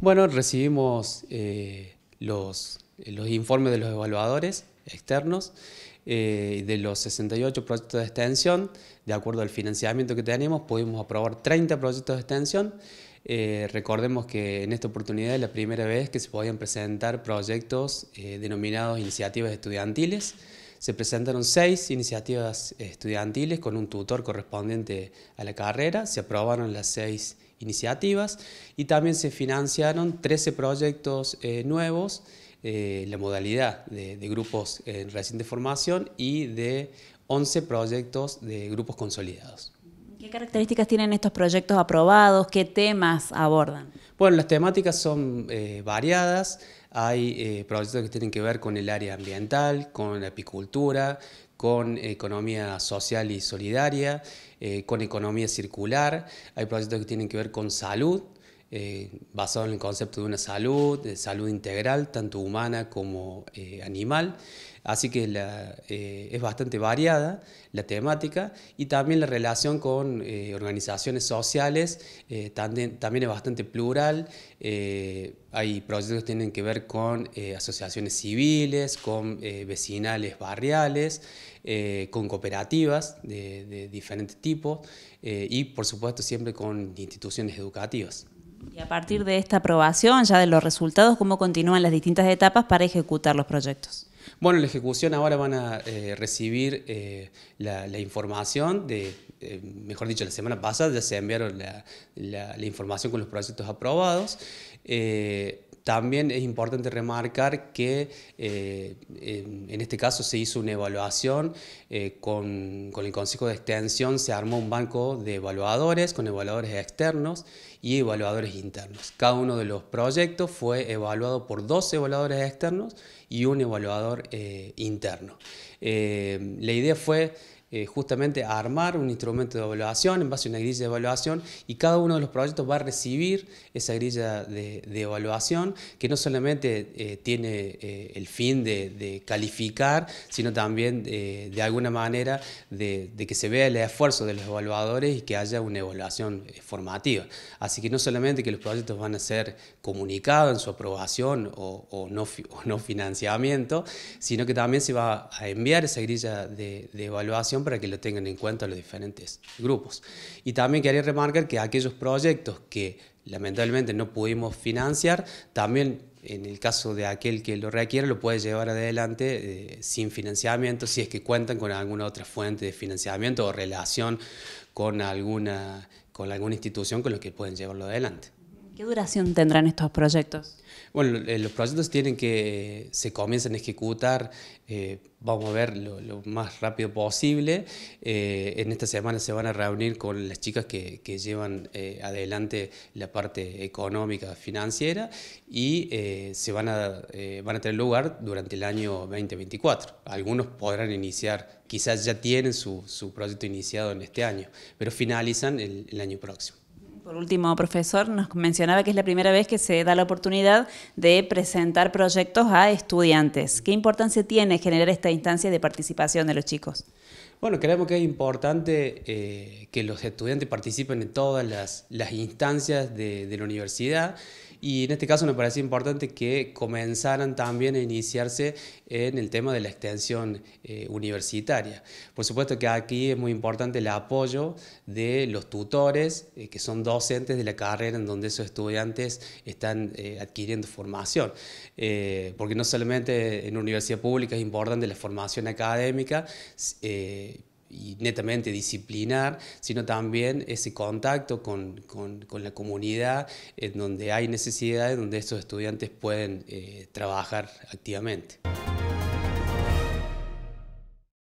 Bueno, recibimos eh, los, informes de los evaluadores externos eh, de los 68 proyectos de extensión. De acuerdo al financiamiento que tenemos, pudimos aprobar 30 proyectos de extensión. Eh, recordemos que en esta oportunidad es la primera vez que se podían presentar proyectos denominados iniciativas estudiantiles. Se presentaron seis iniciativas eh, estudiantiles con un tutor correspondiente a la carrera, se aprobaron las seis iniciativas y también se financiaron 13 proyectos eh, nuevos, eh, la modalidad de, de grupos en reciente formación y de 11 proyectos de grupos consolidados. ¿Qué características tienen estos proyectos aprobados? ¿Qué temas abordan? Bueno, las temáticas son eh, variadas. Hay eh, proyectos que tienen que ver con el área ambiental, con la apicultura, con economía social y solidaria, eh, con economía circular. Hay proyectos que tienen que ver con salud, eh, basado en el concepto de una salud, de salud integral, tanto humana como eh, animal. Así que eh, es bastante variada la temática y también la relación con organizaciones sociales también, es bastante plural. hay proyectos que tienen que ver con asociaciones civiles, con vecinales barriales, con cooperativas de diferentes tipos y por supuesto siempre con instituciones educativas. Y a partir de esta aprobación, ya de los resultados, ¿cómo continúan las distintas etapas para ejecutar los proyectos? Bueno, la ejecución ahora van a eh, recibir eh, la, información de, eh, mejor dicho, la semana pasada ya se enviaron la información con los proyectos aprobados. También es importante remarcar que eh, en este caso se hizo una evaluación eh, con, el Consejo de Extensión, se armó un banco de evaluadores con evaluadores externos y evaluadores internos. Cada uno de los proyectos fue evaluado por dos evaluadores externos y un evaluador eh, interno. la idea fue eh, justamente armar un instrumento de evaluación en base a una grilla de evaluación y cada uno de los proyectos va a recibir esa grilla de, evaluación que no solamente eh, tiene eh, el fin de, calificar, sino también de alguna manera de, que se vea el esfuerzo de los evaluadores y que haya una evaluación formativa. Así que no solamente que los proyectos van a ser comunicados en su aprobación o no, financiamiento, sino que también se va a enviar esa grilla de evaluación para que lo tengan en cuenta los diferentes grupos. Y también quería remarcar que aquellos proyectos que lamentablemente no pudimos financiar, también en el caso de aquel que lo requiera lo puede llevar adelante eh, sin financiamiento, si es que cuentan con alguna otra fuente de financiamiento o relación con alguna, con alguna institución con la que pueden llevarlo adelante. ¿Qué duración tendrán estos proyectos? Bueno, eh, los proyectos tienen que se comienzan a ejecutar, eh, vamos a ver, lo, más rápido posible. Eh, en esta semana se van a reunir con las chicas que, llevan adelante la parte económica, financiera, y se van a, van a tener lugar durante el año 2024. Algunos podrán iniciar, quizás ya tienen su, proyecto iniciado en este año, pero finalizan el año próximo por último, profesor, nos mencionaba que es la primera vez que se da la oportunidad de presentar proyectos a estudiantes. ¿Qué importancia tiene generar esta instancia de participación de los chicos? Bueno, creemos que es importante eh, que los estudiantes participen en todas las, instancias de la universidad y en este caso me parece importante que comenzaran también a iniciarse en el tema de la extensión eh, universitaria. Por supuesto que aquí es muy importante el apoyo de los tutores, eh, que son docentes de la carrera en donde esos estudiantes están eh, adquiriendo formación, porque no solamente en universidad pública es importante la formación académica, y netamente disciplinar, sino también ese contacto con, la comunidad en donde hay necesidades, donde estos estudiantes pueden eh, trabajar activamente.